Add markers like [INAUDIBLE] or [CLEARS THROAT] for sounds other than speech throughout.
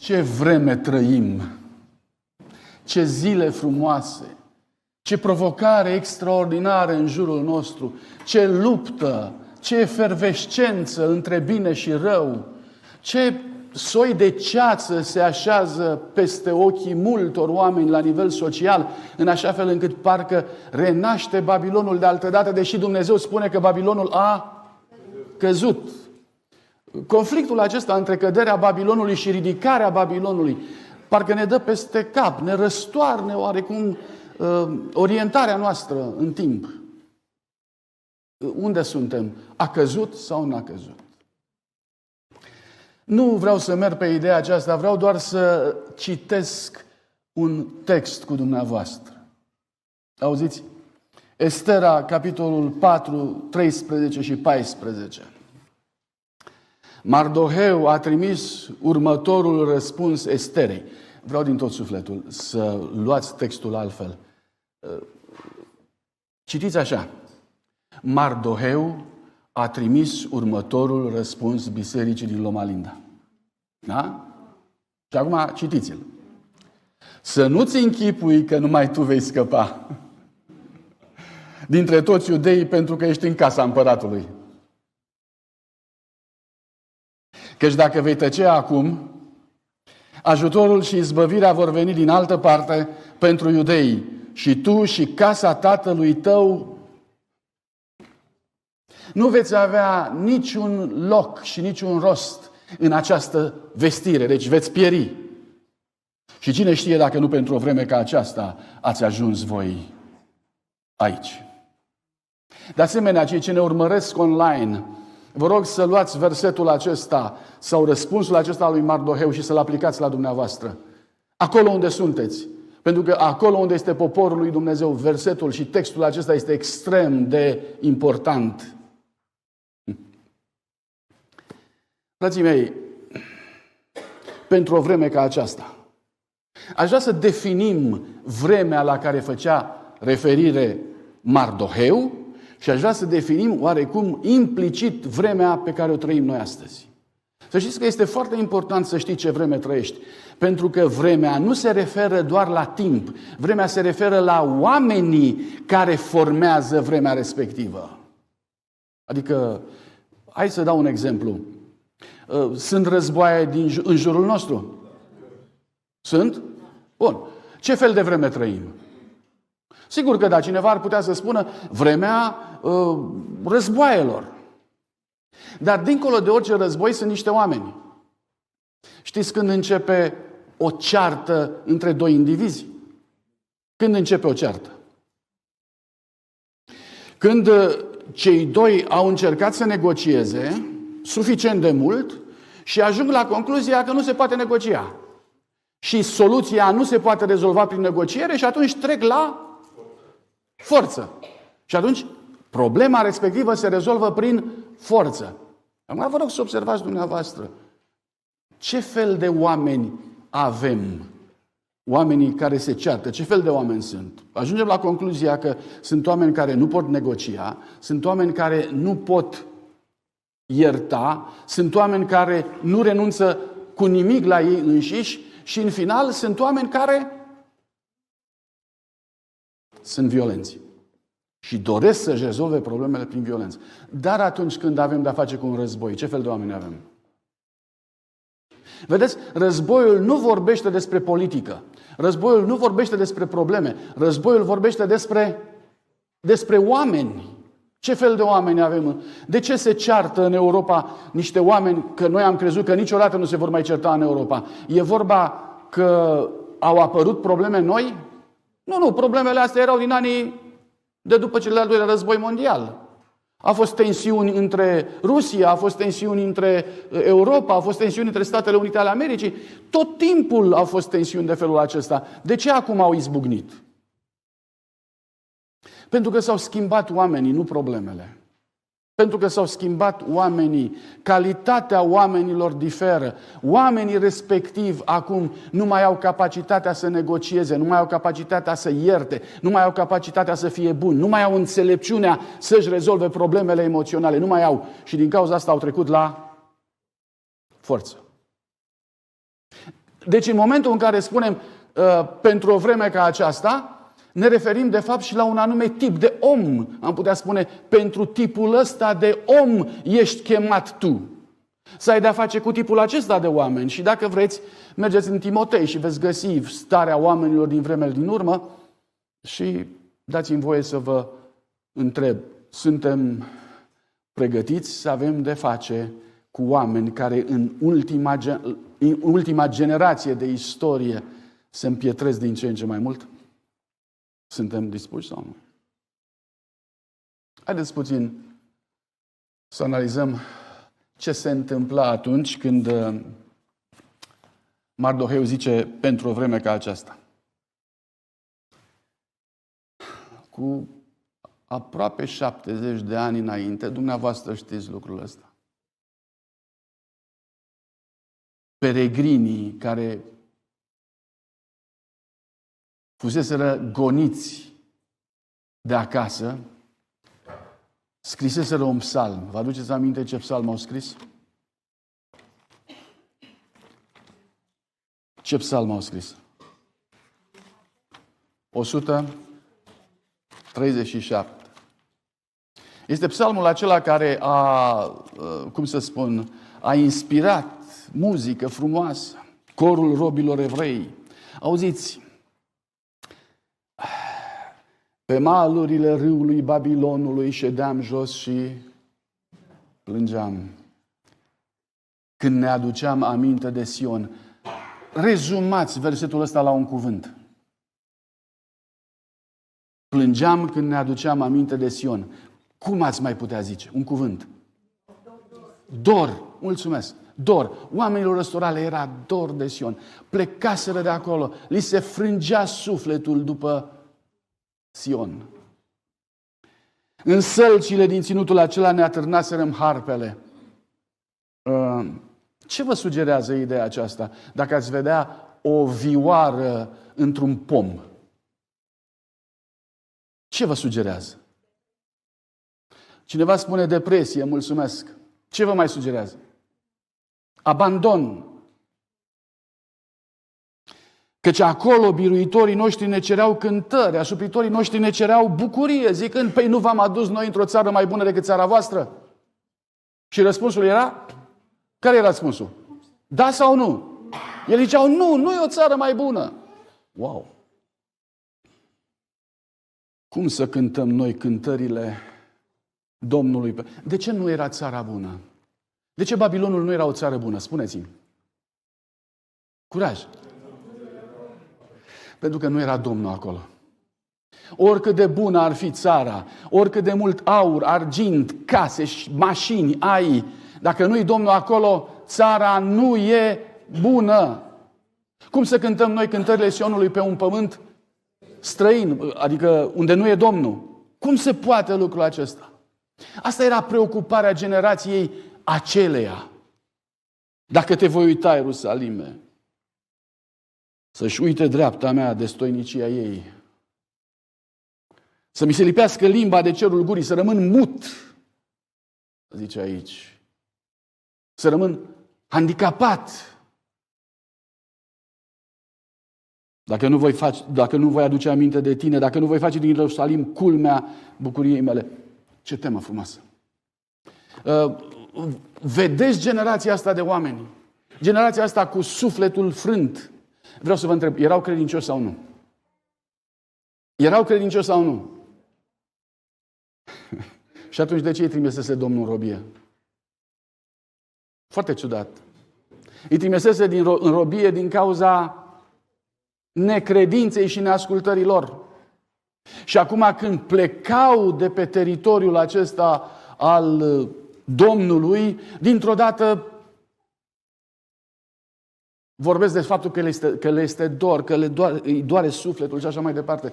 Ce vreme trăim! Ce zile frumoase! Ce provocare extraordinară în jurul nostru! Ce luptă! Ce efervescență între bine și rău! Ce soi de ceață se așează peste ochii multor oameni la nivel social, în așa fel încât parcă renaște Babilonul de altădată, deși Dumnezeu spune că Babilonul a căzut. Conflictul acesta între căderea Babilonului și ridicarea Babilonului parcă ne dă peste cap, ne răstoarne oarecum uh, orientarea noastră în timp. Unde suntem? A căzut sau n-a căzut? Nu vreau să merg pe ideea aceasta, vreau doar să citesc un text cu dumneavoastră. Auziți? Estera, capitolul 4, 13 și 14. Mardoheu a trimis următorul răspuns Esterei. Vreau din tot sufletul să luați textul altfel. Uh, citiți așa. Mardoheu a trimis următorul răspuns bisericii din Loma Linda. Da? Și acum citiți-l. Să nu-ți închipui că numai tu vei scăpa dintre toți iudeii pentru că ești în casa împăratului. Căci dacă vei tăce acum, ajutorul și izbăvirea vor veni din altă parte pentru iudei și tu și casa tatălui tău nu veți avea niciun loc și niciun rost în această vestire, deci veți pieri. Și cine știe dacă nu pentru o vreme ca aceasta ați ajuns voi aici. De asemenea, cei ce ne urmăresc online, Vă rog să luați versetul acesta sau răspunsul acesta al lui Mardoheu și să-l aplicați la dumneavoastră. Acolo unde sunteți. Pentru că acolo unde este poporul lui Dumnezeu, versetul și textul acesta este extrem de important. Frații mei, pentru o vreme ca aceasta, aș vrea să definim vremea la care făcea referire Mardoheu și aș vrea să definim oarecum implicit vremea pe care o trăim noi astăzi. Să știți că este foarte important să știi ce vreme trăiești. Pentru că vremea nu se referă doar la timp. Vremea se referă la oamenii care formează vremea respectivă. Adică, hai să dau un exemplu. Uh, sunt războaie din, în jurul nostru? Sunt? Bun. Ce fel de vreme trăim? Sigur că da, cineva ar putea să spună vremea uh, războaielor. Dar dincolo de orice război sunt niște oameni. Știți când începe o ceartă între doi indivizi? Când începe o ceartă? Când ă, cei doi au încercat să negocieze suficient de mult și ajung la concluzia că nu se poate negocia. Și soluția nu se poate rezolva prin negociere și atunci trec la Forță. Și atunci, problema respectivă se rezolvă prin forță. Acum vă rog să observați dumneavoastră ce fel de oameni avem oamenii care se ceartă, ce fel de oameni sunt. Ajungem la concluzia că sunt oameni care nu pot negocia, sunt oameni care nu pot ierta, sunt oameni care nu renunță cu nimic la ei înșiși și în final sunt oameni care sunt violenți. Și doresc să-și rezolve problemele prin violență. Dar atunci când avem de-a face cu un război, ce fel de oameni avem? Vedeți, războiul nu vorbește despre politică. Războiul nu vorbește despre probleme. Războiul vorbește despre, despre oameni. Ce fel de oameni avem? De ce se ceartă în Europa niște oameni că noi am crezut că niciodată nu se vor mai certa în Europa? E vorba că au apărut probleme noi? Nu, nu, problemele astea erau din anii de după cel de-al doilea război mondial. A fost tensiuni între Rusia, a fost tensiuni între uh, Europa, a fost tensiuni între Statele Unite ale Americii. Tot timpul au fost tensiuni de felul acesta. De ce acum au izbucnit? Pentru că s-au schimbat oamenii, nu problemele. Pentru că s-au schimbat oamenii, calitatea oamenilor diferă. Oamenii respectiv acum nu mai au capacitatea să negocieze, nu mai au capacitatea să ierte, nu mai au capacitatea să fie buni, nu mai au înțelepciunea să-și rezolve problemele emoționale, nu mai au. Și din cauza asta au trecut la forță. Deci în momentul în care spunem uh, pentru o vreme ca aceasta, ne referim de fapt și la un anume tip de om. Am putea spune, pentru tipul ăsta de om ești chemat tu. Să ai de-a face cu tipul acesta de oameni. Și dacă vreți, mergeți în Timotei și veți găsi starea oamenilor din vremele din urmă și dați-mi voie să vă întreb. Suntem pregătiți să avem de face cu oameni care în ultima, în ultima generație de istorie se împietresc din ce în ce mai mult? Suntem dispuși sau nu? Haideți puțin să analizăm ce se întâmpla atunci când uh, Mardoheu zice pentru o vreme ca aceasta. Cu aproape 70 de ani înainte, dumneavoastră știți lucrul ăsta. Peregrinii care fuseseră goniți de acasă, scriseseră un psalm. Vă aduceți aminte ce psalm au scris? Ce psalm au scris? 137. Este psalmul acela care a, uh, cum să spun, a inspirat muzică frumoasă, corul robilor evrei. Auziți, pe malurile râului Babilonului ședeam jos și plângeam. Când ne aduceam aminte de Sion, rezumați versetul ăsta la un cuvânt. Plângeam când ne aduceam aminte de Sion. Cum ați mai putea zice? Un cuvânt. Dor. Mulțumesc. Dor. Oamenilor răstorale era dor de Sion. Plecaseră de acolo. Li se frângea sufletul după Sion. În sălcile din ținutul acela ne atârnaserăm harpele. Uh, ce vă sugerează ideea aceasta? Dacă ați vedea o vioară într-un pom, ce vă sugerează? Cineva spune depresie, mulțumesc. Ce vă mai sugerează? Abandon, Căci acolo biruitorii noștri ne cereau cântări, asupritorii noștri ne cereau bucurie, zicând, păi nu v-am adus noi într-o țară mai bună decât țara voastră? Și răspunsul era? Care era răspunsul? Da sau nu? El ziceau, nu, nu e o țară mai bună. Wow! Cum să cântăm noi cântările Domnului? De ce nu era țara bună? De ce Babilonul nu era o țară bună? Spuneți-mi. Curaj! Pentru că nu era Domnul acolo. Oricât de bună ar fi țara, oricât de mult aur, argint, case, și mașini ai, dacă nu-i Domnul acolo, țara nu e bună. Cum să cântăm noi cântările Sionului pe un pământ străin, adică unde nu e Domnul? Cum se poate lucrul acesta? Asta era preocuparea generației aceleia. Dacă te voi uita, Ierusalime, să-și uite dreapta mea de stoinicia ei. Să mi se lipească limba de cerul gurii, să rămân mut, zice aici. Să rămân handicapat. Dacă nu, voi face, dacă nu voi aduce aminte de tine, dacă nu voi face din Ierusalim culmea bucuriei mele. Ce temă frumoasă! Uh, vedeți generația asta de oameni, generația asta cu sufletul frânt, Vreau să vă întreb, erau credincioși sau nu? Erau credincioși sau nu? [LAUGHS] și atunci de ce îi trimisese Domnul în robie? Foarte ciudat. Îi trimisese din ro- în robie din cauza necredinței și neascultării lor. Și acum când plecau de pe teritoriul acesta al uh, Domnului, dintr-o dată Vorbesc de faptul că le este, că le este dor, că le doare, îi doare sufletul și așa mai departe.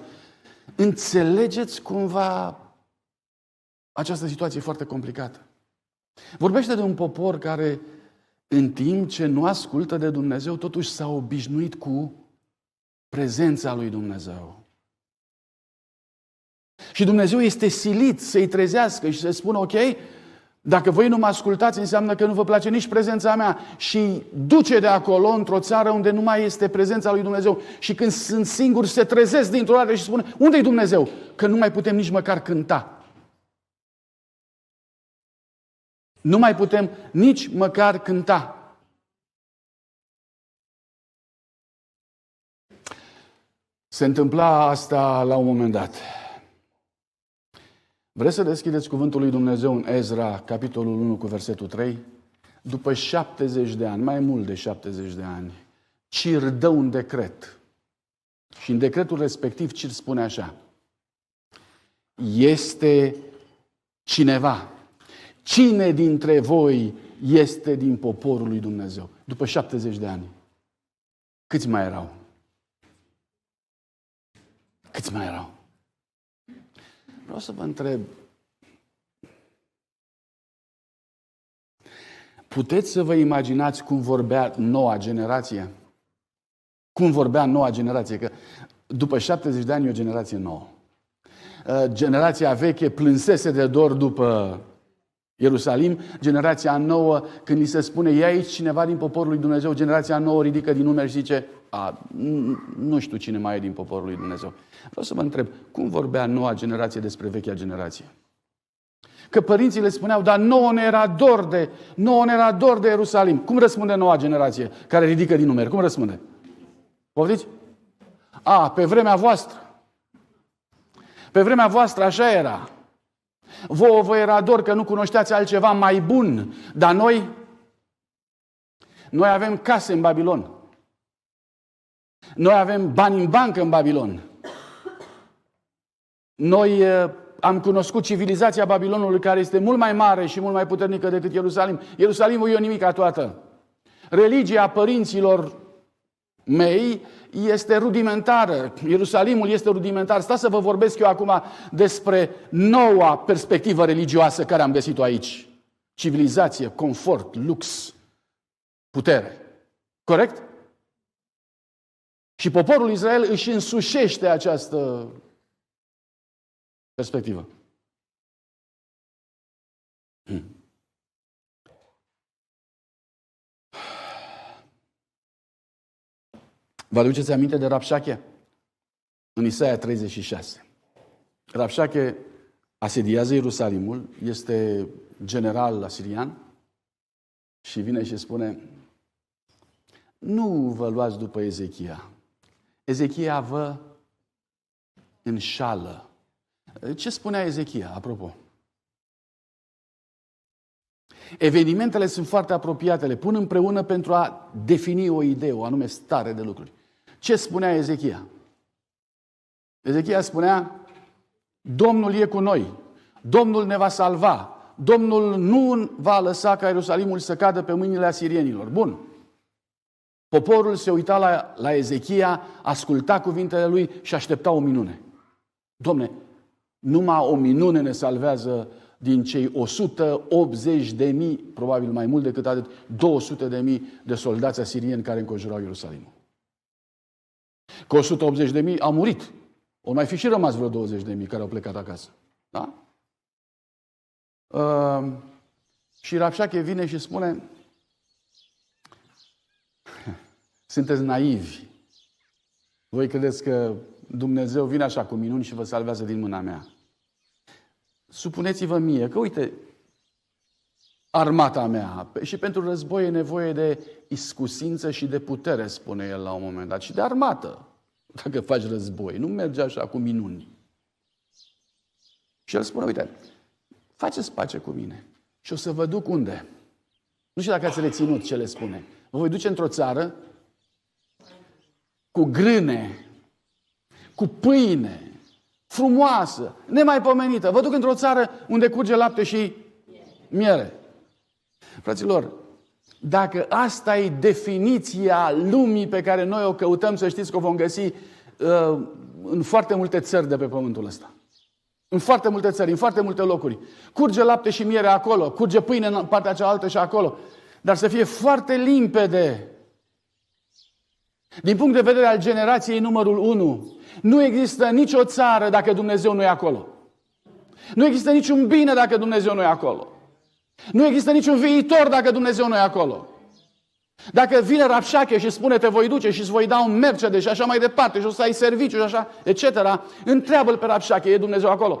Înțelegeți cumva această situație foarte complicată. Vorbește de un popor care, în timp ce nu ascultă de Dumnezeu, totuși s-a obișnuit cu prezența lui Dumnezeu. Și Dumnezeu este silit să-i trezească și să spună, ok, dacă voi nu mă ascultați, înseamnă că nu vă place nici prezența mea și duce de acolo într-o țară unde nu mai este prezența lui Dumnezeu. Și când sunt singur, se trezesc dintr-o dată și spun, unde-i Dumnezeu? Că nu mai putem nici măcar cânta. Nu mai putem nici măcar cânta. Se întâmpla asta la un moment dat. Vreți să deschideți cuvântul lui Dumnezeu în Ezra, capitolul 1 cu versetul 3? După 70 de ani, mai mult de 70 de ani, Cir dă un decret. Și în decretul respectiv Cir spune așa. Este cineva. Cine dintre voi este din poporul lui Dumnezeu? După 70 de ani. Câți mai erau? Câți mai erau? Vreau să vă întreb, Puteți să vă imaginați cum vorbea noua generație? Cum vorbea noua generație? Că după 70 de ani e o generație nouă. Uh, generația veche plânsese de dor după Ierusalim, generația nouă, când îi se spune, ia aici cineva din poporul lui Dumnezeu, generația nouă ridică din numeri și zice, a, nu știu cine mai e din poporul lui Dumnezeu. Vreau să vă întreb, cum vorbea noua generație despre vechea generație? Că părinții le spuneau, dar nouă ne era dor de, nouă ne era dor de Ierusalim. Cum răspunde noua generație care ridică din numeri? Cum răspunde? Poftiți? A, pe vremea voastră. Pe vremea voastră așa era. Vouă vă era dor că nu cunoșteați altceva mai bun, dar noi, noi avem case în Babilon. Noi avem bani în bancă în Babilon. Noi eh, am cunoscut civilizația Babilonului care este mult mai mare și mult mai puternică decât Ierusalim. Ierusalimul e o nimica toată. Religia părinților mei este rudimentară. Ierusalimul este rudimentar. Stați să vă vorbesc eu acum despre noua perspectivă religioasă care am găsit-o aici. Civilizație, confort, lux, putere. Corect? Și poporul Israel își însușește această perspectivă. Hmm. Vă aduceți aminte de Rapșache? În Isaia 36. Rapșache asediază Ierusalimul, este general asirian și vine și spune nu vă luați după Ezechia, Ezechia vă înșală. Ce spunea Ezechia, apropo? Evenimentele sunt foarte apropiate, le pun împreună pentru a defini o idee, o anume stare de lucruri. Ce spunea Ezechia? Ezechia spunea, Domnul e cu noi, Domnul ne va salva, Domnul nu va lăsa ca Ierusalimul să cadă pe mâinile asirienilor. Bun. Poporul se uita la, la Ezechia, asculta cuvintele lui și aștepta o minune. Domne, numai o minune ne salvează din cei 180 de mii, probabil mai mult decât atât, 200 de mii de soldați asirieni care înconjurau Ierusalimul. Că 180 de mii au murit. O mai fi și rămas vreo 20 de mii care au plecat acasă. Da? Uh, și Rapșache vine și spune, sunteți naivi. Voi credeți că Dumnezeu vine așa cu minuni și vă salvează din mâna mea. Supuneți-vă mie că, uite, armata mea. Și pentru război e nevoie de iscusință și de putere, spune el la un moment dat, și de armată. Dacă faci război, nu merge așa cu minuni. Și el spune, uite, faceți pace cu mine și o să vă duc unde. Nu știu dacă ați reținut ce le spune. Vă voi duce într-o țară cu grâne, cu pâine, frumoasă, nemaipomenită. Vă duc într-o țară unde curge lapte și miere. Fraților, dacă asta e definiția lumii pe care noi o căutăm, să știți că o vom găsi uh, în foarte multe țări de pe pământul ăsta. În foarte multe țări, în foarte multe locuri. Curge lapte și miere acolo, curge pâine în partea cealaltă și acolo. Dar să fie foarte limpede din punct de vedere al generației numărul 1, nu există nicio țară dacă Dumnezeu nu e acolo. Nu există niciun bine dacă Dumnezeu nu e acolo. Nu există niciun viitor dacă Dumnezeu nu e acolo. Dacă vine Rapșache și spune te voi duce și îți voi da un Mercedes și așa mai departe și o să ai serviciu și așa, etc., întreabă-l pe Rapșache, e Dumnezeu acolo?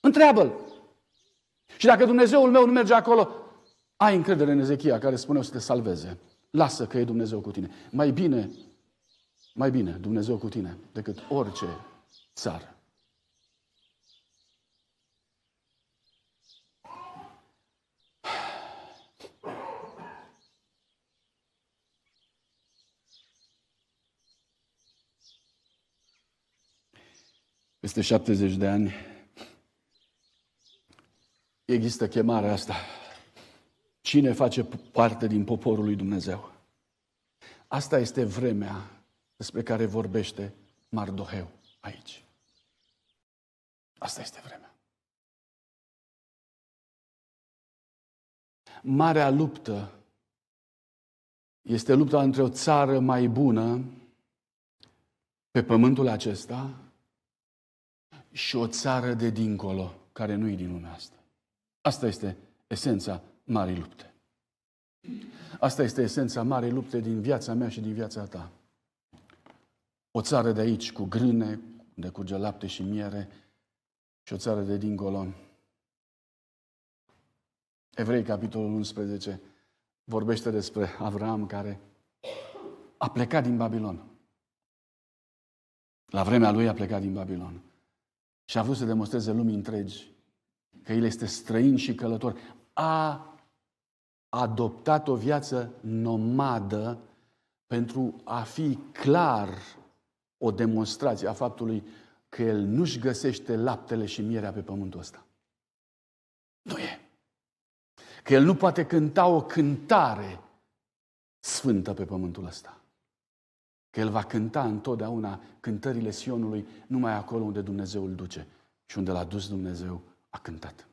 Întreabă-l. Și dacă Dumnezeul meu nu merge acolo, ai încredere în Ezechia care spune o să te salveze. Lasă că e Dumnezeu cu tine. Mai bine, mai bine Dumnezeu cu tine decât orice țară. Peste 70 de ani există chemarea asta cine face parte din poporul lui Dumnezeu. Asta este vremea despre care vorbește Mardoheu aici. Asta este vremea. Marea luptă este lupta între o țară mai bună pe pământul acesta și o țară de dincolo, care nu e din lumea asta. Asta este esența marii lupte. Asta este esența marii lupte din viața mea și din viața ta. O țară de aici cu grâne, de curge lapte și miere și o țară de dincolo. Evrei, capitolul 11, vorbește despre Avram care a plecat din Babilon. La vremea lui a plecat din Babilon. Și a vrut să demonstreze lumii întregi că el este străin și călător. A adoptat o viață nomadă pentru a fi clar o demonstrație a faptului că el nu-și găsește laptele și mierea pe pământul ăsta. Nu e. Că el nu poate cânta o cântare sfântă pe pământul ăsta. Că el va cânta întotdeauna cântările Sionului numai acolo unde Dumnezeu îl duce și unde l-a dus Dumnezeu a cântat.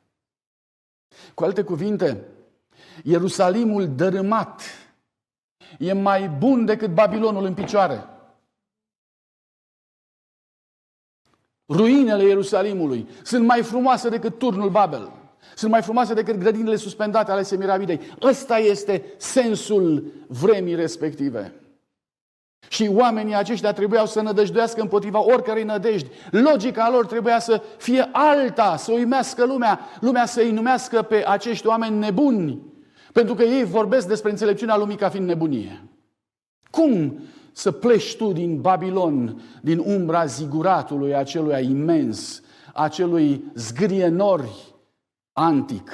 Cu alte cuvinte, Ierusalimul dărâmat e mai bun decât Babilonul în picioare. Ruinele Ierusalimului sunt mai frumoase decât turnul Babel. Sunt mai frumoase decât grădinile suspendate ale Semiramidei. Ăsta este sensul vremii respective. Și oamenii aceștia trebuiau să nădăjduiască împotriva oricărei nădejdi. Logica lor trebuia să fie alta, să uimească lumea, lumea să-i numească pe acești oameni nebuni, pentru că ei vorbesc despre înțelepciunea lumii ca fiind nebunie. Cum să pleci tu din Babilon, din umbra ziguratului acelui imens, acelui zgrienori antic,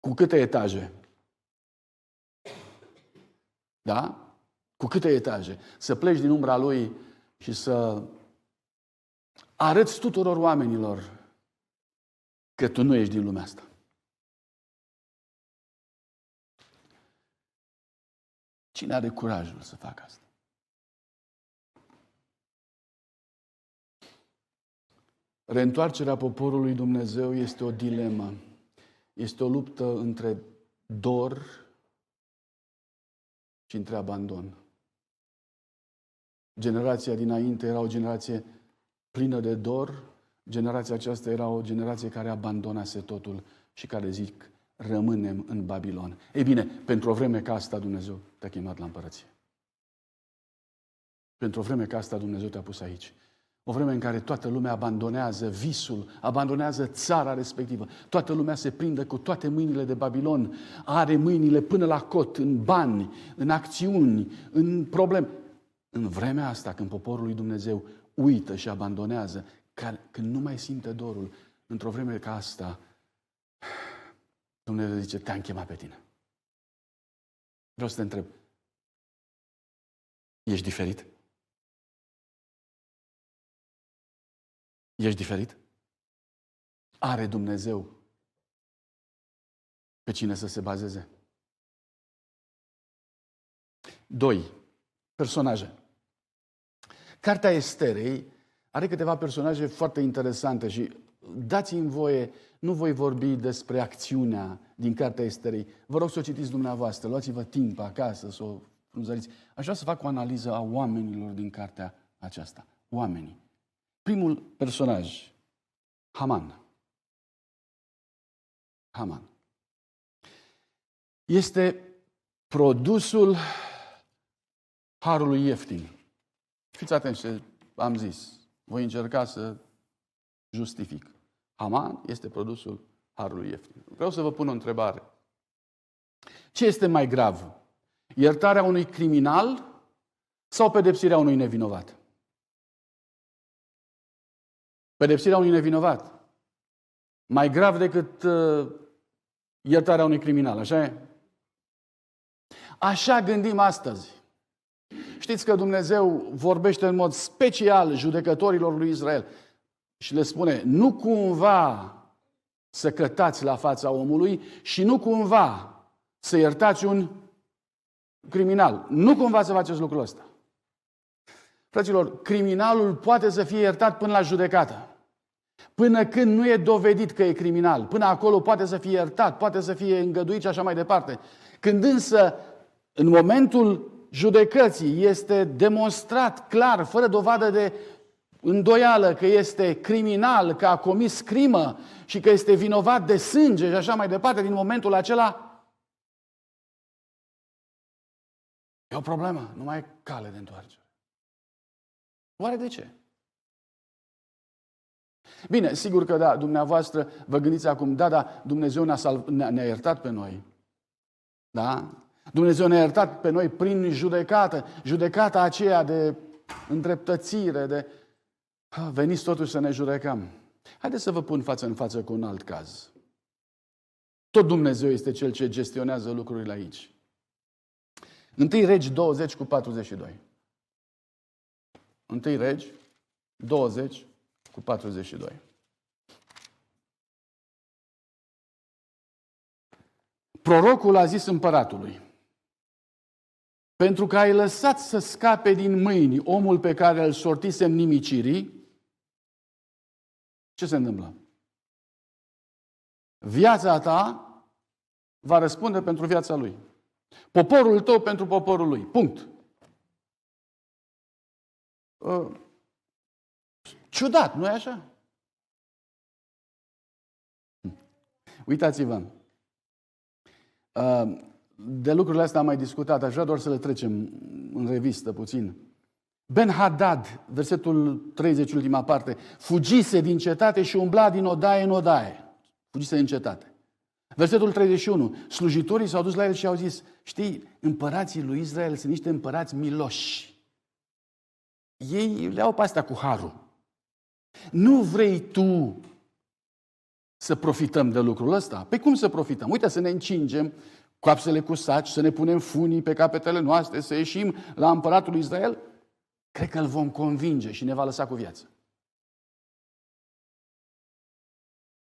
cu câte etaje? Da? Cu câte etaje? Să pleci din umbra lui și să arăți tuturor oamenilor că tu nu ești din lumea asta. Cine are curajul să facă asta? Reîntoarcerea poporului Dumnezeu este o dilemă. Este o luptă între dor și între abandon. Generația dinainte era o generație plină de dor, generația aceasta era o generație care abandonase totul și care zic rămânem în Babilon. Ei bine, pentru o vreme ca asta Dumnezeu te-a chemat la împărăție. Pentru o vreme ca asta Dumnezeu te-a pus aici. O vreme în care toată lumea abandonează visul, abandonează țara respectivă. Toată lumea se prinde cu toate mâinile de Babilon, are mâinile până la cot, în bani, în acțiuni, în probleme. În vremea asta, când poporul lui Dumnezeu uită și abandonează, când nu mai simte dorul, într-o vreme ca asta, Dumnezeu zice, te-am chemat pe tine. Vreau să te întreb. Ești diferit? Ești diferit? Are Dumnezeu pe cine să se bazeze? Doi. Personaje. Cartea Esterei are câteva personaje foarte interesante și Dați-mi voie, nu voi vorbi despre acțiunea din Cartea Esterei. Vă rog să o citiți dumneavoastră, luați-vă timp acasă să o frunzăriți. Aș vrea să fac o analiză a oamenilor din cartea aceasta. Oamenii. Primul personaj, Haman. Haman. Este produsul harului ieftin. Fiți atenți ce am zis. Voi încerca să justific. Aman este produsul harului ieftin. Vreau să vă pun o întrebare. Ce este mai grav? Iertarea unui criminal sau pedepsirea unui nevinovat? Pedepsirea unui nevinovat. Mai grav decât uh, iertarea unui criminal, așa e? Așa gândim astăzi. Știți că Dumnezeu vorbește în mod special judecătorilor lui Israel și le spune, nu cumva să cătați la fața omului și nu cumva să iertați un criminal. Nu cumva să faceți lucrul ăsta. Fraților, criminalul poate să fie iertat până la judecată. Până când nu e dovedit că e criminal. Până acolo poate să fie iertat, poate să fie îngăduit și așa mai departe. Când însă, în momentul judecății, este demonstrat clar, fără dovadă de îndoială că este criminal, că a comis crimă și că este vinovat de sânge și așa mai departe, din momentul acela, e o problemă, nu mai e cale de întoarcere. Oare de ce? Bine, sigur că da, dumneavoastră vă gândiți acum, da, da, Dumnezeu ne-a, salv... ne iertat pe noi. Da? Dumnezeu ne-a iertat pe noi prin judecată, judecata aceea de îndreptățire, de Ah, veniți totuși să ne judecăm. Haideți să vă pun față în față cu un alt caz. Tot Dumnezeu este Cel ce gestionează lucrurile aici. Întâi regi 20 cu 42. Întâi regi 20 cu 42. Prorocul a zis împăratului, pentru că ai lăsat să scape din mâini omul pe care îl sortisem nimicirii, ce se întâmplă? Viața ta va răspunde pentru viața lui. Poporul tău pentru poporul lui. Punct. Ă, ciudat, nu-i așa? Uitați-vă. Ă, de lucrurile astea am mai discutat, aș vrea doar să le trecem în revistă puțin. Ben-Hadad, versetul 30, ultima parte, fugise din cetate și umbla din odaie în odaie. Fugise din cetate. Versetul 31, slujitorii s-au dus la el și au zis, știi, împărații lui Israel sunt niște împărați miloși. Ei le-au pe cu harul. Nu vrei tu să profităm de lucrul ăsta? Pe păi cum să profităm? Uite, să ne încingem coapsele cu saci, să ne punem funii pe capetele noastre, să ieșim la împăratul Israel? cred că îl vom convinge și ne va lăsa cu viață.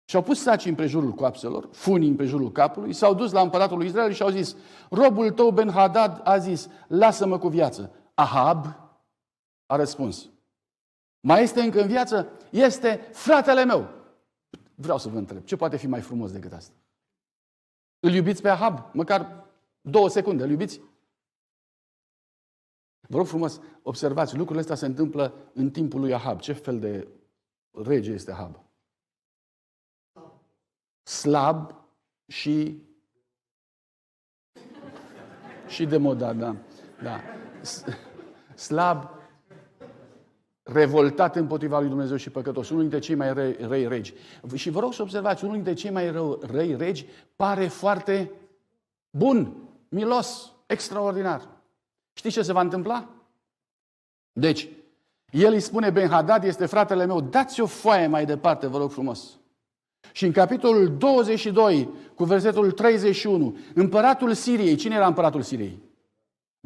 Și-au pus saci în prejurul coapselor, funii în prejurul capului, s-au dus la împăratul lui Israel și au zis, robul tău Ben-Hadad a zis, lasă-mă cu viață. Ahab a răspuns, mai este încă în viață? Este fratele meu. Vreau să vă întreb, ce poate fi mai frumos decât asta? Îl iubiți pe Ahab? Măcar două secunde, îl iubiți? Vă rog frumos, observați, lucrurile astea se întâmplă în timpul lui Ahab. Ce fel de rege este Ahab? Slab și și demodat, da. da. Slab, revoltat împotriva lui Dumnezeu și păcătos. Unul dintre cei mai răi, răi regi. Și vă rog să observați, unul dintre cei mai rău, răi regi pare foarte bun, milos, extraordinar. Știi ce se va întâmpla? Deci, el îi spune, ben este fratele meu, dați o foaie mai departe, vă rog frumos. Și în capitolul 22, cu versetul 31, împăratul Siriei, cine era împăratul Siriei?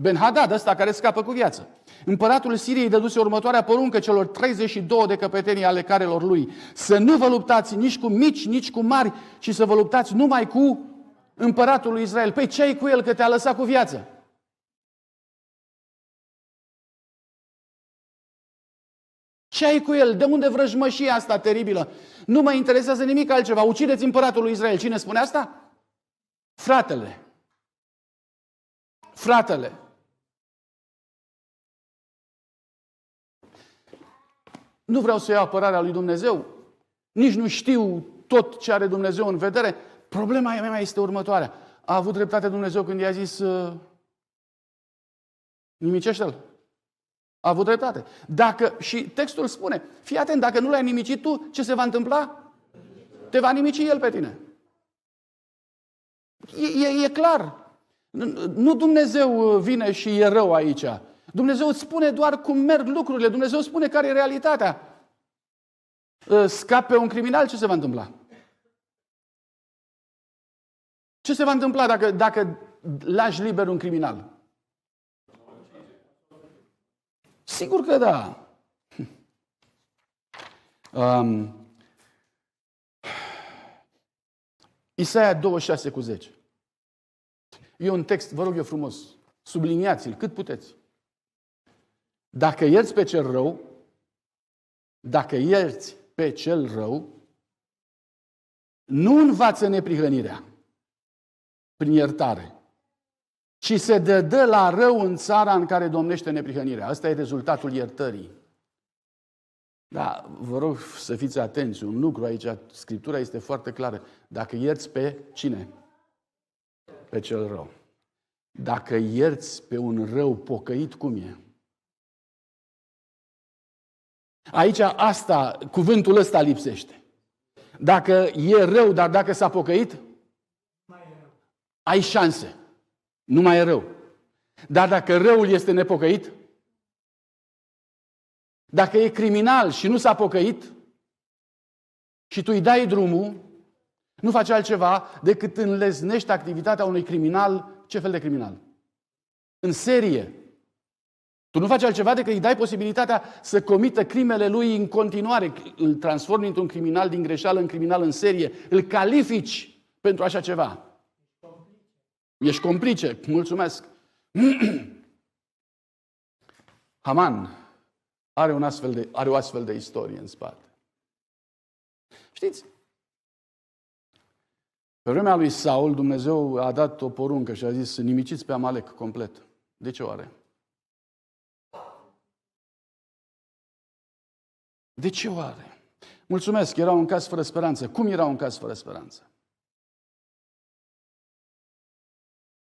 Ben-Hadad, ăsta care scapă cu viață. Împăratul Siriei dăduse următoarea poruncă celor 32 de căpetenii ale carelor lui. Să nu vă luptați nici cu mici, nici cu mari, ci să vă luptați numai cu împăratul lui Israel. Păi ce ai cu el că te-a lăsat cu viață? Ce ai cu el? De unde vrăjmășia asta teribilă? Nu mă interesează nimic altceva. Ucideți împăratul lui Israel. Cine spune asta? Fratele. Fratele. Nu vreau să iau apărarea lui Dumnezeu. Nici nu știu tot ce are Dumnezeu în vedere. Problema mea este următoarea. A avut dreptate Dumnezeu când i-a zis uh, nimicește-l. A avut dreptate. Dacă, și textul spune, fii atent, dacă nu l-ai nimicit tu, ce se va întâmpla? Te va nimici el pe tine. E, e, e clar. Nu Dumnezeu vine și e rău aici. Dumnezeu îți spune doar cum merg lucrurile. Dumnezeu spune care e realitatea. Ă, scape un criminal, ce se va întâmpla? Ce se va întâmpla dacă, dacă lași liber un criminal? Sigur că da. Um, Isaia 26 cu 10. E un text, vă rog eu frumos, subliniați-l cât puteți. Dacă ierți pe cel rău, dacă ierți pe cel rău, nu învață neprihănirea prin iertare și se dădă la rău în țara în care domnește neprihănirea. Asta e rezultatul iertării. Da, vă rog să fiți atenți, un lucru aici, Scriptura este foarte clară. Dacă ierți pe cine? Pe cel rău. Dacă ierți pe un rău pocăit, cum e? Aici asta, cuvântul ăsta lipsește. Dacă e rău, dar dacă s-a pocăit, ai șanse. Nu mai e rău. Dar dacă răul este nepocăit, dacă e criminal și nu s-a pocăit și tu îi dai drumul, nu faci altceva decât înleznești activitatea unui criminal. Ce fel de criminal? În serie. Tu nu faci altceva decât îi dai posibilitatea să comită crimele lui în continuare. Îl transformi într-un criminal din greșeală în criminal în serie. Îl califici pentru așa ceva. Ești complice. Mulțumesc. [CLEARS THROAT] Haman are, un astfel de, are o astfel de istorie în spate. Știți, pe vremea lui Saul, Dumnezeu a dat o poruncă și a zis să nimiciți pe Amalek complet. De ce oare? De ce oare? Mulțumesc, era un caz fără speranță. Cum era un caz fără speranță?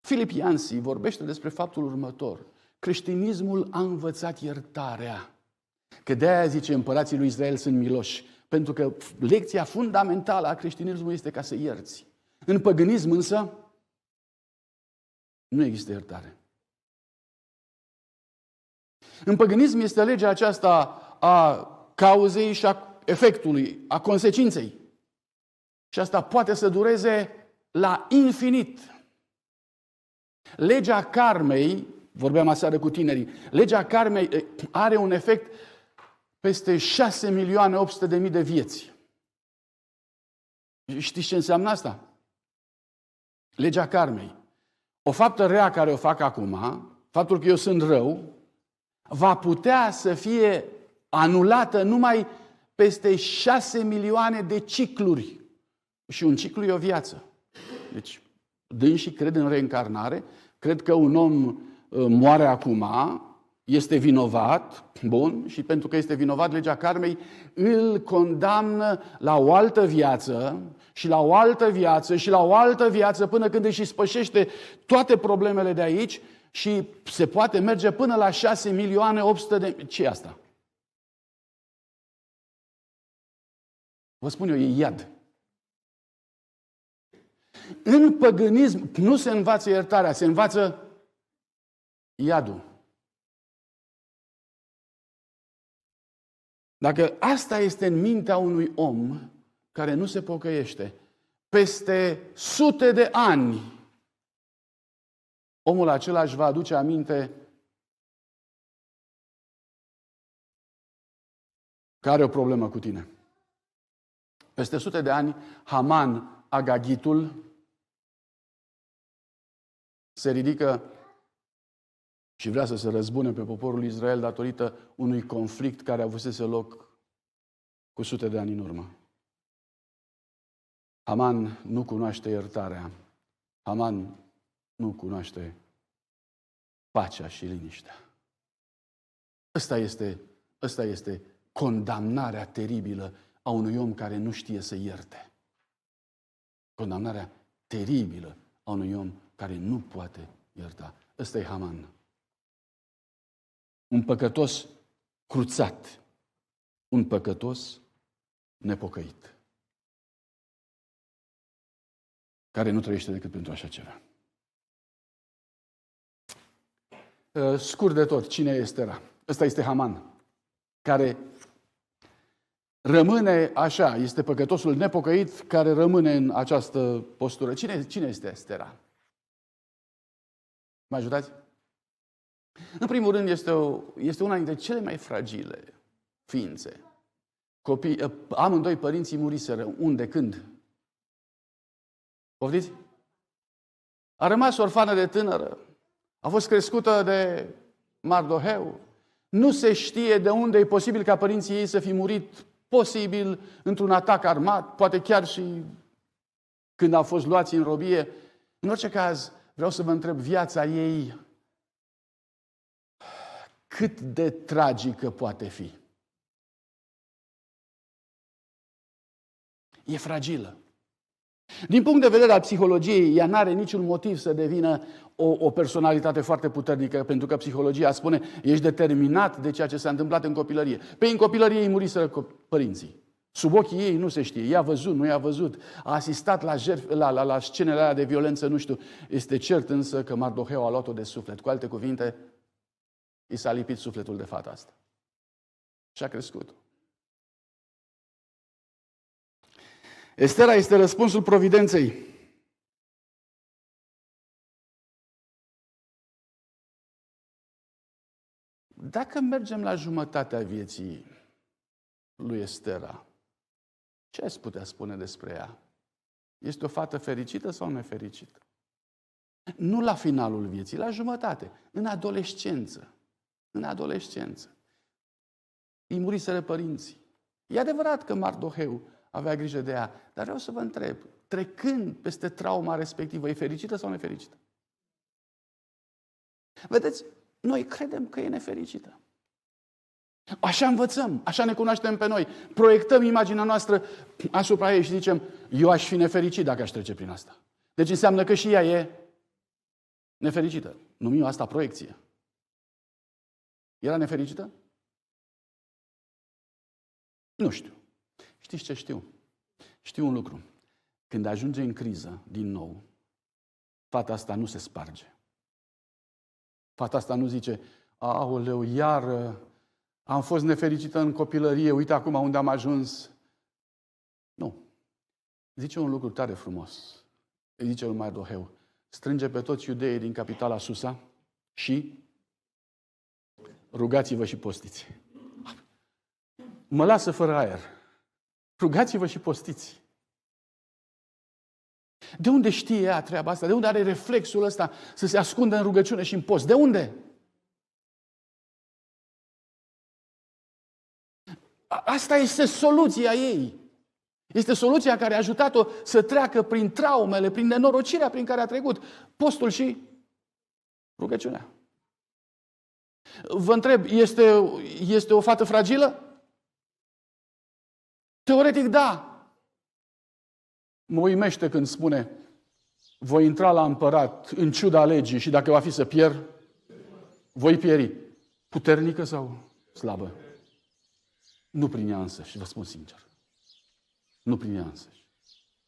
Filip Iansi vorbește despre faptul următor. Creștinismul a învățat iertarea. Că de-aia zice împărații lui Israel sunt miloși. Pentru că lecția fundamentală a creștinismului este ca să ierți. În păgânism însă nu există iertare. În păgânism este legea aceasta a cauzei și a efectului, a consecinței. Și asta poate să dureze la infinit. Legea karmei, vorbeam aseară cu tinerii, legea karmei eh, are un efect peste 6 milioane 800 de mii de vieți. Știți ce înseamnă asta? Legea karmei. O faptă rea care o fac acum, faptul că eu sunt rău, va putea să fie anulată numai peste 6 milioane de cicluri. Și un ciclu e o viață. Deci, dânsii cred în reîncarnare, cred că un om uh, moare acum, este vinovat, bun, și pentru că este vinovat, legea karmei îl condamnă la o altă viață și la o altă viață și la o altă viață până când își spășește toate problemele de aici și se poate merge până la 6 milioane 800 de... ce asta? Vă spun eu, e iad. În păgânism nu se învață iertarea, se învață iadul. Dacă asta este în mintea unui om care nu se pocăiește, peste sute de ani, omul acela își va aduce aminte că are o problemă cu tine. Peste sute de ani, Haman, Agagitul, se ridică și vrea să se răzbune pe poporul Israel datorită unui conflict care avusese loc cu sute de ani în urmă. Haman nu cunoaște iertarea. Haman nu cunoaște pacea și liniștea. Ăsta este, ăsta este condamnarea teribilă a unui om care nu știe să ierte. Condamnarea teribilă a unui om care nu poate ierta. Ăsta e Haman. Un păcătos cruțat. Un păcătos nepocăit. Care nu trăiește decât pentru așa ceva. Ă, scurt de tot, cine este era? Ăsta este Haman, care rămâne așa, este păcătosul nepocăit care rămâne în această postură. Cine, cine este Estera? Mă ajutați? În primul rând, este, o, este una dintre cele mai fragile ființe. Copii, ă, amândoi părinții muriseră. Unde? Când? Poftiți? A rămas orfană de tânără. A fost crescută de Mardoheu. Nu se știe de unde e posibil ca părinții ei să fi murit, posibil într-un atac armat, poate chiar și când au fost luați în robie. În orice caz, Vreau să vă întreb, viața ei cât de tragică poate fi? E fragilă. Din punct de vedere al psihologiei, ea nu are niciun motiv să devină o, o personalitate foarte puternică, pentru că psihologia spune, ești determinat de ceea ce s-a întâmplat în copilărie. Pe păi în copilărie îi muriseră părinții. Sub ochii ei nu se știe. I-a văzut, nu i-a văzut. A asistat la, jerf, la, la, la scenele alea de violență, nu știu. Este cert însă că Mardoheu a luat-o de suflet. Cu alte cuvinte, i s-a lipit sufletul de fata asta. Și a crescut. Estera este răspunsul providenței. Dacă mergem la jumătatea vieții lui Estera, ce ați putea spune despre ea? Este o fată fericită sau nefericită? Nu la finalul vieții, la jumătate, în adolescență. În adolescență. Îi muriseră părinții. E adevărat că Mardoheu avea grijă de ea, dar vreau să vă întreb, trecând peste trauma respectivă, e fericită sau nefericită? Vedeți, noi credem că e nefericită. Așa învățăm, așa ne cunoaștem pe noi. Proiectăm imaginea noastră asupra ei și zicem, eu aș fi nefericit dacă aș trece prin asta. Deci înseamnă că și ea e nefericită. Numim asta proiecție. Era nefericită? Nu știu. Știți ce știu? Știu un lucru. Când ajunge în criză, din nou, fata asta nu se sparge. Fata asta nu zice, aoleu, iar am fost nefericită în copilărie, uite acum unde am ajuns. Nu. Zice un lucru tare frumos. Îi zice lui Mardoheu. Strânge pe toți iudeii din capitala Susa și rugați-vă și postiți. Mă lasă fără aer. Rugați-vă și postiți. De unde știe ea treaba asta? De unde are reflexul ăsta să se ascundă în rugăciune și în post? De unde? Asta este soluția ei. Este soluția care a ajutat-o să treacă prin traumele, prin nenorocirea prin care a trecut, postul și rugăciunea. Vă întreb, este, este o fată fragilă? Teoretic, da. Mă uimește când spune, voi intra la împărat în ciuda legii și dacă va fi să pierd, voi pieri. Puternică sau slabă? Nu prin ea însăși, vă spun sincer. Nu prin ea însăși.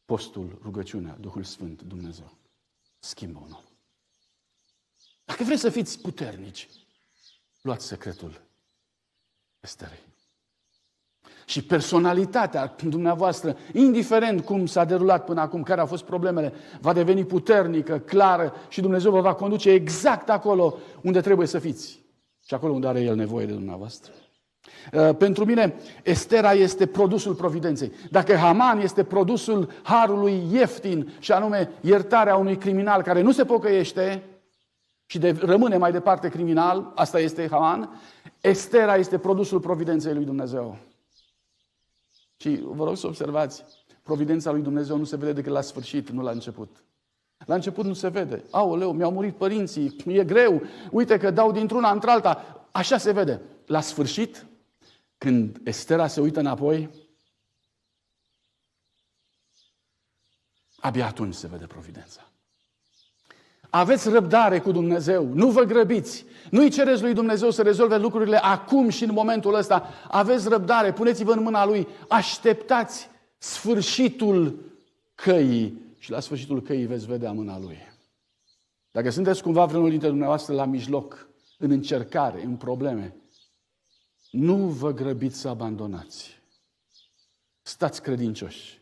Postul, rugăciunea, Duhul Sfânt, Dumnezeu schimbă un om. Dacă vreți să fiți puternici, luați secretul Esterei. Și personalitatea dumneavoastră, indiferent cum s-a derulat până acum, care au fost problemele, va deveni puternică, clară și Dumnezeu vă va conduce exact acolo unde trebuie să fiți și acolo unde are El nevoie de dumneavoastră. Uh, pentru mine, Estera este produsul providenței. Dacă Haman este produsul harului ieftin, și anume iertarea unui criminal care nu se pocăiește și de, rămâne mai departe criminal, asta este Haman, Estera este produsul providenței lui Dumnezeu. Și vă rog să observați, providența lui Dumnezeu nu se vede decât la sfârșit, nu la început. La început nu se vede. Aoleu, mi-au murit părinții, e greu, uite că dau dintr-una într-alta. Așa se vede. La sfârșit, când Estera se uită înapoi, abia atunci se vede providența. Aveți răbdare cu Dumnezeu, nu vă grăbiți, nu-i cereți lui Dumnezeu să rezolve lucrurile acum și în momentul ăsta. Aveți răbdare, puneți-vă în mâna Lui, așteptați sfârșitul căii și la sfârșitul căii veți vedea mâna Lui. Dacă sunteți cumva vreunul dintre dumneavoastră la mijloc, în încercare, în probleme, nu vă grăbiți să abandonați. Stați credincioși.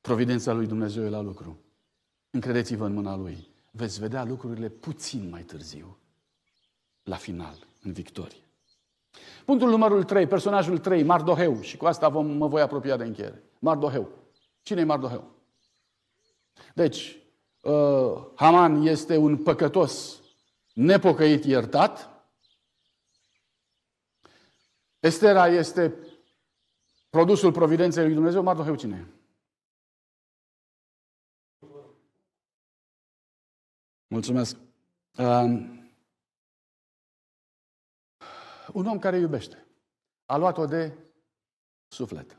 Providența lui Dumnezeu e la lucru. Încredeți-vă în mâna lui. Veți vedea lucrurile puțin mai târziu. La final, în victorie. Punctul numărul 3, personajul 3, Mardoheu. Și cu asta vom, mă voi apropia de încheiere. Mardoheu. Cine e Mardoheu? Deci, uh, Haman este un păcătos nepocăit iertat, Estera este produsul providenței lui Dumnezeu, Mardoheu cine e? Mulțumesc. Um, un om care iubește. A luat-o de suflet.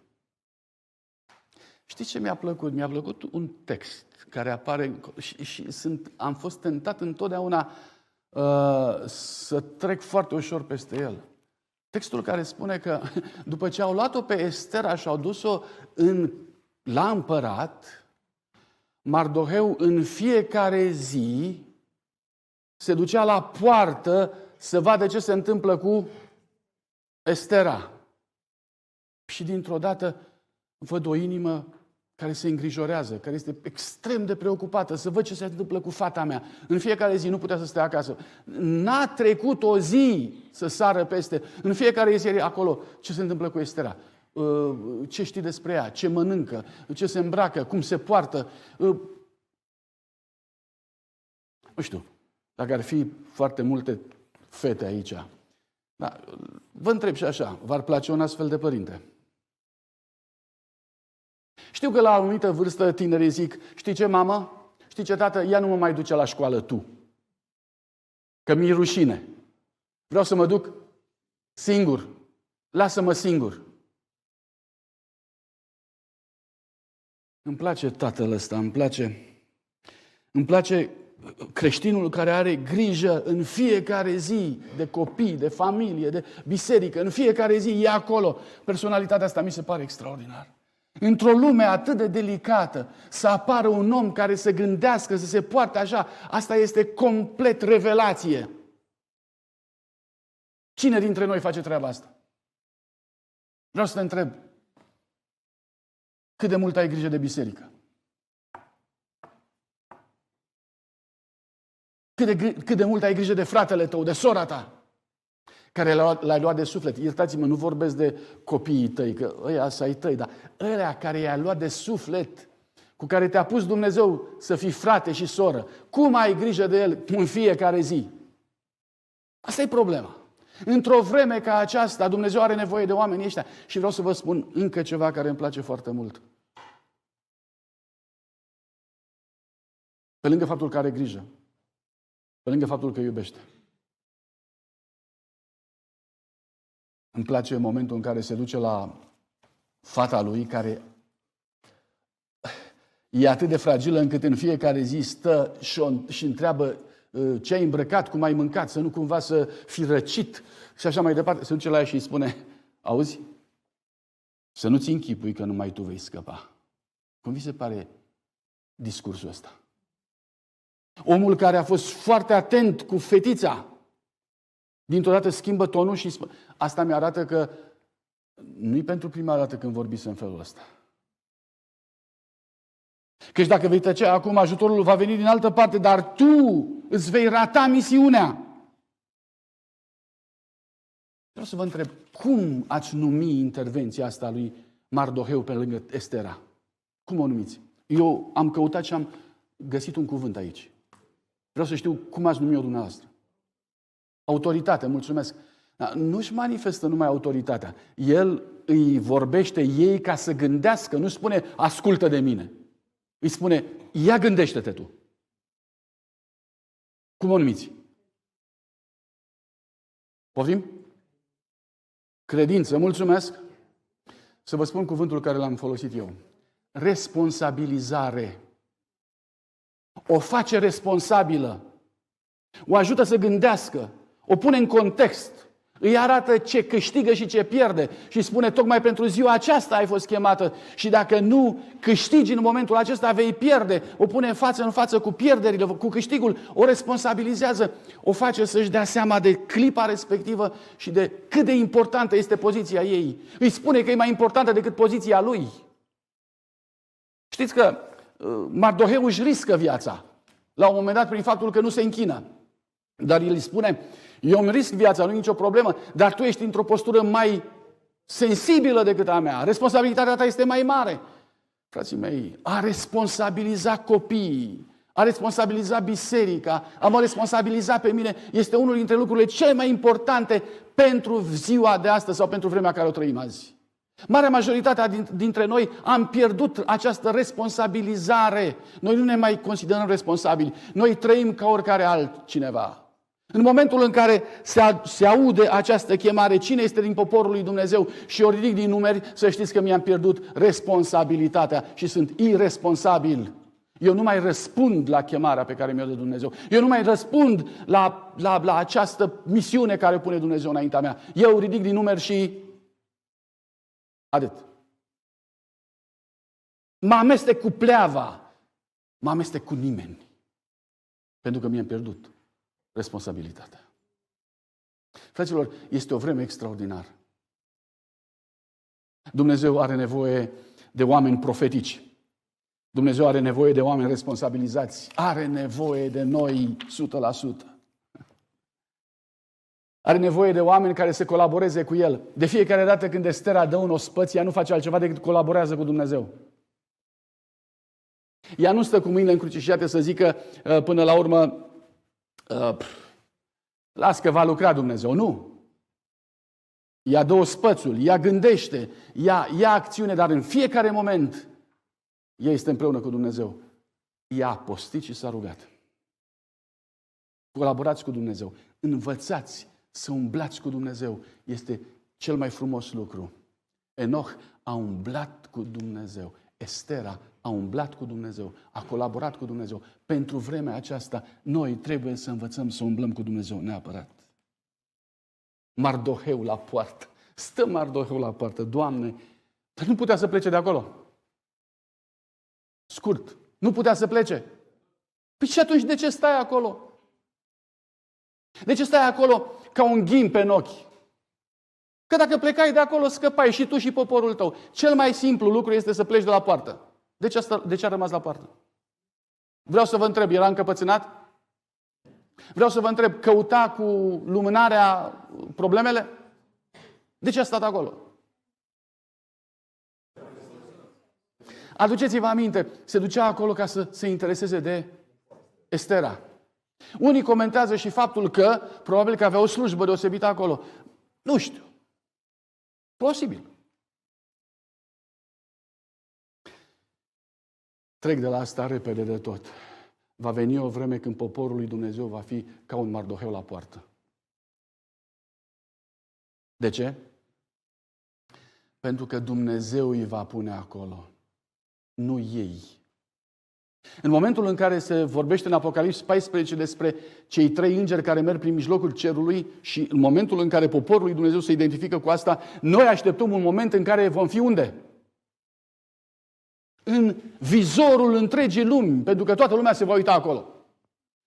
Știți ce mi-a plăcut? Mi-a plăcut un text care apare și, și sunt, am fost tentat întotdeauna uh, să trec foarte ușor peste el. Textul care spune că [LAUGHS] după ce au luat-o pe Estera și au dus-o în, la împărat, Mardoheu în fiecare zi se ducea la poartă să vadă ce se întâmplă cu Estera. Și dintr-o dată văd o inimă care se îngrijorează, care este extrem de preocupată, să văd ce se întâmplă cu fata mea. În fiecare zi nu putea să stea acasă. N-a trecut o zi să sară peste. În fiecare zi acolo ce se întâmplă cu Estera. Uh, ce știi despre ea, ce mănâncă, ce se îmbracă, cum se poartă. Uh, nu știu, dacă ar fi foarte multe fete aici. Da, vă întreb și așa, v-ar place un astfel de părinte? Știu că la o anumită vârstă tinerii zic, știi ce, mamă? Știi ce, tată? Ea nu mă mai duce la școală tu. Că mi-e rușine. Vreau să mă duc singur. Lasă-mă singur. Îmi place tatăl ăsta, îmi place, îmi place creștinul care are grijă în fiecare zi de copii, de familie, de biserică, în fiecare zi e acolo. Personalitatea asta mi se pare extraordinară. Într-o lume atât de delicată, să apară un om care să gândească, să se poarte așa, asta este complet revelație. Cine dintre noi face treaba asta? Vreau să te întreb. Cât de mult ai grijă de biserică? Cât de, cât de mult ai grijă de fratele tău, de sora ta? care l-ai luat, de suflet. Iertați-mă, nu vorbesc de copiii tăi, că ăia să ai tăi, dar ăia care i ai luat de suflet, cu care te-a pus Dumnezeu să fii frate și soră, cum ai grijă de el în fiecare zi? Asta e problema. Într-o vreme ca aceasta, Dumnezeu are nevoie de oamenii ăștia. Și vreau să vă spun încă ceva care îmi place foarte mult. Pe lângă faptul că are grijă, pe lângă faptul că iubește. Îmi place momentul în care se duce la fata lui, care e atât de fragilă încât în fiecare zi stă și întreabă ă, ce ai îmbrăcat, cum ai mâncat, să nu cumva să fi răcit și așa mai departe. Se duce la ea și îi spune, auzi, să nu-ți închipui că numai tu vei scăpa. Cum vi se pare discursul ăsta? Omul care a fost foarte atent cu fetița, Dintr-o dată schimbă tonul și spune. asta mi arată că nu-i pentru prima dată când vorbiți în felul ăsta. Căci dacă vei tăcea acum, ajutorul va veni din altă parte, dar tu îți vei rata misiunea. Vreau să vă întreb, cum ați numi intervenția asta lui Mardoheu pe lângă Estera? Cum o numiți? Eu am căutat și am găsit un cuvânt aici. Vreau să știu cum ați numit-o dumneavoastră. Autoritate, mulțumesc. Da, nu-și manifestă numai autoritatea. El îi vorbește ei ca să gândească, nu spune ascultă de mine. Îi spune ia gândește-te tu. Cum o numiți? Poftim? Credință, mulțumesc. Să vă spun cuvântul care l-am folosit eu. Responsabilizare. O face responsabilă. O ajută să gândească pune în context, îi arată ce câștigă și ce pierde și spune tocmai pentru ziua aceasta ai fost chemată și dacă nu câștigi în momentul acesta vei pierde. O pune față în față cu pierderile, cu câștigul, o responsabilizează, o face să-și dea seama de clipa respectivă și de cât de importantă este poziția ei. Îi spune că e mai importantă decât poziția lui. Știți că uh, Mardoheu își riscă viața la un moment dat prin faptul că nu se închină. Dar el îi spune, eu îmi risc viața, nu e nicio problemă, dar tu ești într-o postură mai sensibilă decât a mea. Responsabilitatea ta este mai mare. Frații mei, a responsabiliza copiii, a responsabiliza biserica, a mă responsabiliza pe mine, este unul dintre lucrurile cele mai importante pentru ziua de astăzi sau pentru vremea care o trăim azi. Marea majoritatea dintre noi am pierdut această responsabilizare. Noi nu ne mai considerăm responsabili. Noi trăim ca oricare altcineva. În momentul în care se, a, se aude această chemare, cine este din poporul lui Dumnezeu și o ridic din numeri, să știți că mi-am pierdut responsabilitatea și sunt irresponsabil. Eu nu mai răspund la chemarea pe care mi-o dă Dumnezeu. Eu nu mai răspund la, la, la această misiune care pune Dumnezeu înaintea mea. Eu ridic din numeri și atât. Mă amestec cu pleava, mă amestec cu nimeni. Pentru că mi-am pierdut responsabilitatea. Fraților, este o vreme extraordinară. Dumnezeu are nevoie de oameni profetici. Dumnezeu are nevoie de oameni responsabilizați. Are nevoie de noi 100%. Are nevoie de oameni care să colaboreze cu el. De fiecare dată când Estera dă un ospăț, ea nu face altceva decât colaborează cu Dumnezeu. Ea nu stă cu mâinile încrucișate să zică ă, până la urmă Uh, las că va lucra Dumnezeu. Nu! Ia două spățul, ea gândește, ia ia acțiune, dar în fiecare moment ea este împreună cu Dumnezeu. Ea a postit și s-a rugat. Colaborați cu Dumnezeu. Învățați să umblați cu Dumnezeu. Este cel mai frumos lucru. Enoch a umblat cu Dumnezeu. Estera a umblat cu Dumnezeu, a colaborat cu Dumnezeu. Pentru vremea aceasta, noi trebuie să învățăm să umblăm cu Dumnezeu neapărat. Mardoheu la poartă. Stă Mardoheu la poartă. Doamne, dar nu putea să plece de acolo. Scurt. Nu putea să plece. Păi și atunci de ce stai acolo? De ce stai acolo ca un ghim pe ochi? Că dacă plecai de acolo, scăpai și tu și poporul tău. Cel mai simplu lucru este să pleci de la poartă. De deci ce, asta, de deci ce a rămas la poartă? Vreau să vă întreb, era încăpățânat? Vreau să vă întreb, căuta cu lumânarea problemele? De ce a stat acolo? Aduceți-vă aminte, se ducea acolo ca să se intereseze de Estera. Unii comentează și faptul că probabil că avea o slujbă deosebită acolo. Nu știu. Posibil. Trec de la asta repede de tot. Va veni o vreme când poporul lui Dumnezeu va fi ca un mardoheu la poartă. De ce? Pentru că Dumnezeu îi va pune acolo, nu ei. În momentul în care se vorbește în Apocalipsa 14 despre cei trei îngeri care merg prin mijlocul cerului și în momentul în care poporul lui Dumnezeu se identifică cu asta, noi așteptăm un moment în care vom fi unde? în vizorul întregii lumi, pentru că toată lumea se va uita acolo.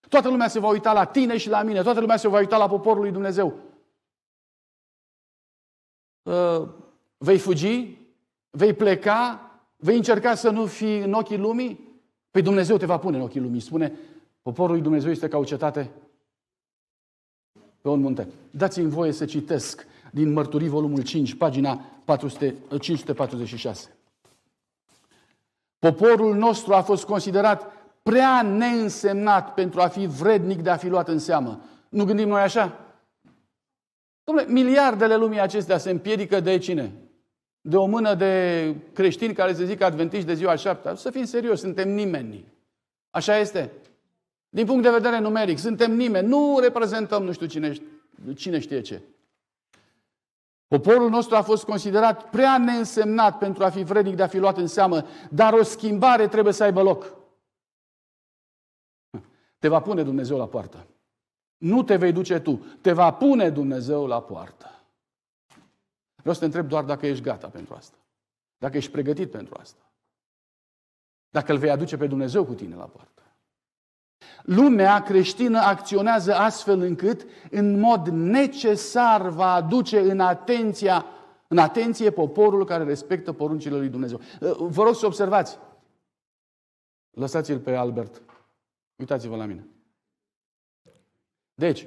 Toată lumea se va uita la tine și la mine, toată lumea se va uita la poporul lui Dumnezeu. Ă, vei fugi? Vei pleca? Vei încerca să nu fii în ochii lumii? Păi Dumnezeu te va pune în ochii lumii. Spune, poporul lui Dumnezeu este ca o cetate pe un munte. Dați-mi voie să citesc din Mărturii, volumul 5, pagina 400, 546. Poporul nostru a fost considerat prea neînsemnat pentru a fi vrednic de a fi luat în seamă. Nu gândim noi așa? Dom'le, miliardele lumii acestea se împiedică de cine? De o mână de creștini care se zic adventiști de ziua șaptea. Să fim serios, suntem nimeni. Așa este. Din punct de vedere numeric, suntem nimeni. Nu reprezentăm nu știu cine, cine știe ce. Poporul nostru a fost considerat prea neînsemnat pentru a fi vrednic de a fi luat în seamă, dar o schimbare trebuie să aibă loc. Te va pune Dumnezeu la poartă. Nu te vei duce tu, te va pune Dumnezeu la poartă. Vreau să te întreb doar dacă ești gata pentru asta. Dacă ești pregătit pentru asta. Dacă îl vei aduce pe Dumnezeu cu tine la poartă. Lumea creștină acționează astfel încât, în mod necesar, va aduce în atenția în atenție poporul care respectă poruncile lui Dumnezeu. Uh, vă rog să observați. Lăsați-l pe Albert. Uitați-vă la mine. Deci,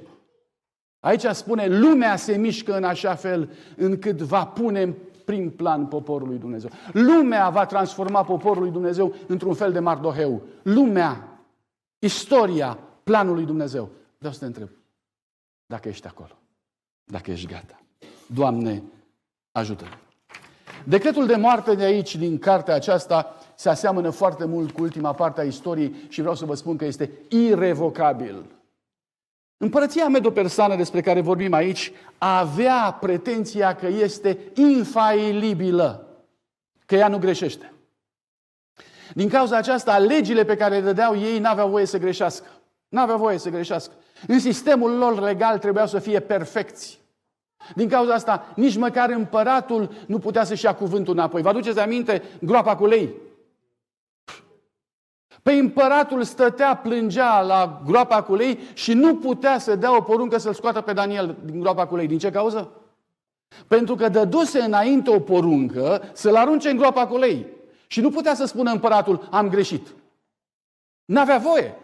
aici spune, lumea se mișcă în așa fel încât va pune în prim plan poporul lui Dumnezeu. Lumea va transforma poporul lui Dumnezeu într-un fel de mardoheu. Lumea istoria planului Dumnezeu. Vreau să te întreb dacă ești acolo, dacă ești gata. Doamne, ajută-ne! Decretul de moarte de aici, din cartea aceasta, se aseamănă foarte mult cu ultima parte a istoriei și vreau să vă spun că este irrevocabil. Împărăția medopersană despre care vorbim aici avea pretenția că este infailibilă, că ea nu greșește. Din cauza aceasta, legile pe care le dădeau ei n-aveau voie să greșească. N-aveau voie să greșească. În sistemul lor legal trebuiau să fie perfecți. Din cauza asta, nici măcar împăratul nu putea să-și ia cuvântul înapoi. Vă aduceți aminte groapa cu lei? Pe împăratul stătea, plângea la groapa cu lei și nu putea să dea o poruncă să-l scoată pe Daniel din groapa cu lei. Din ce cauză? Pentru că dăduse înainte o poruncă să-l arunce în groapa cu lei. Și nu putea să spună împăratul, am greșit. N-avea voie.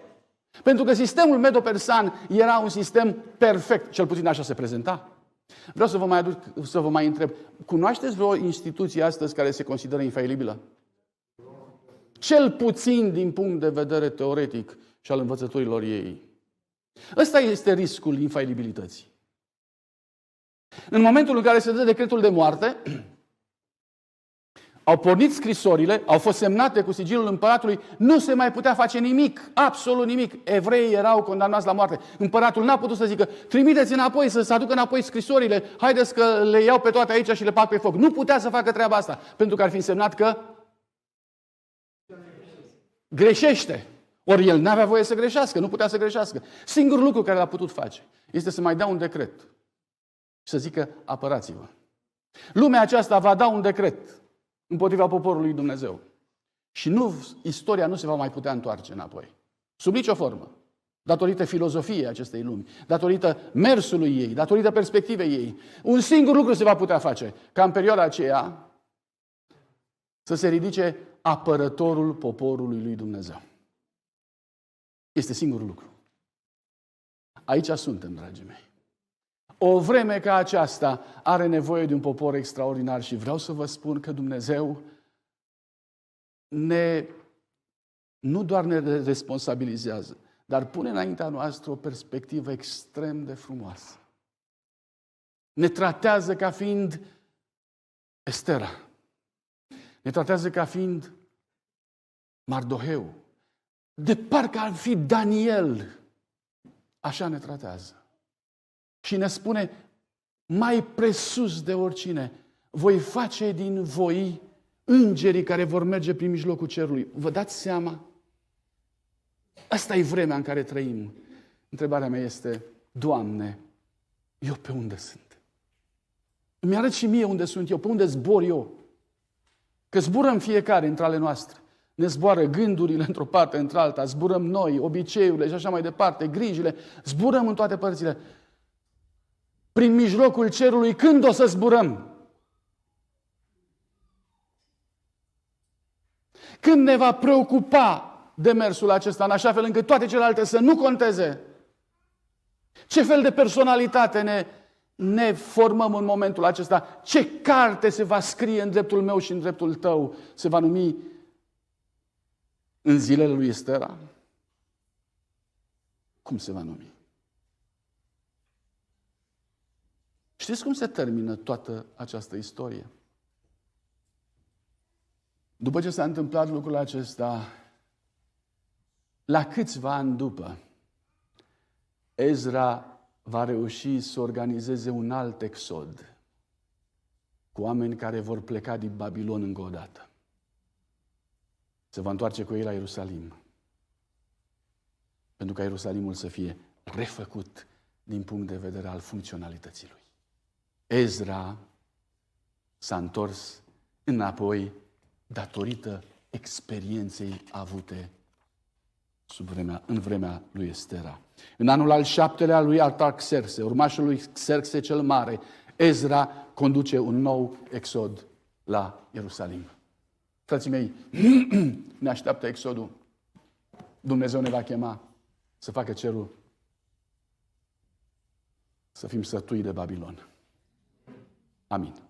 Pentru că sistemul medopersan era un sistem perfect, cel puțin așa se prezenta. Vreau să vă mai, aduc, să vă mai întreb, cunoașteți vreo instituție astăzi care se consideră infailibilă? Cel puțin din punct de vedere teoretic și al învățăturilor ei. Ăsta este riscul infailibilității. În momentul în care se dă decretul de moarte, au pornit scrisorile, au fost semnate cu sigilul împăratului, nu se mai putea face nimic, absolut nimic. Evreii erau condamnați la moarte. Împăratul n-a putut să zică, trimiteți înapoi, să se aducă înapoi scrisorile, haideți că le iau pe toate aici și le pac pe foc. Nu putea să facă treaba asta, pentru că ar fi însemnat că greșește. Ori el n-avea voie să greșească, nu putea să greșească. Singurul lucru care l-a putut face este să mai dea un decret și să zică apărați-vă. Lumea aceasta va da un decret împotriva poporului Dumnezeu. Și nu, istoria nu se va mai putea întoarce înapoi. Sub nicio formă. Datorită filozofiei acestei lumi, datorită mersului ei, datorită perspectivei ei. Un singur lucru se va putea face, ca în perioada aceea să se ridice apărătorul poporului lui Dumnezeu. Este singurul lucru. Aici suntem, dragii mei. O vreme ca aceasta are nevoie de un popor extraordinar și vreau să vă spun că Dumnezeu ne, nu doar ne responsabilizează, dar pune înaintea noastră o perspectivă extrem de frumoasă. Ne tratează ca fiind Estera. Ne tratează ca fiind Mardoheu. De parcă ar fi Daniel. Așa ne tratează și ne spune, mai presus de oricine, voi face din voi îngerii care vor merge prin mijlocul cerului. Vă dați seama? Asta e vremea în care trăim. Întrebarea mea este, Doamne, eu pe unde sunt? Îmi arăt și mie unde sunt eu, pe unde zbor eu. Că zburăm fiecare între ale noastre. Ne zboară gândurile într-o parte, într-alta, zburăm noi, obiceiurile și așa mai departe, grijile, zburăm în toate părțile prin mijlocul cerului, când o să zburăm? Când ne va preocupa demersul acesta, în așa fel încât toate celelalte să nu conteze? Ce fel de personalitate ne, ne formăm în momentul acesta? Ce carte se va scrie în dreptul meu și în dreptul tău? Se va numi în zilele lui Estera? Cum se va numi? Știți cum se termină toată această istorie? După ce s-a întâmplat lucrul acesta, la câțiva ani după, Ezra va reuși să organizeze un alt exod cu oameni care vor pleca din Babilon încă o dată. Se va întoarce cu ei la Ierusalim. Pentru ca Ierusalimul să fie refăcut din punct de vedere al funcționalității lui. Ezra s-a întors înapoi datorită experienței avute sub vremea, în vremea lui Estera. În anul al șaptelea lui Artaxerxe, urmașul lui Xerxe cel Mare, Ezra conduce un nou exod la Ierusalim. Frații mei, [CLEARS THROAT] ne așteaptă exodul. Dumnezeu ne va chema să facă cerul, să fim sătui de Babilon. Amin.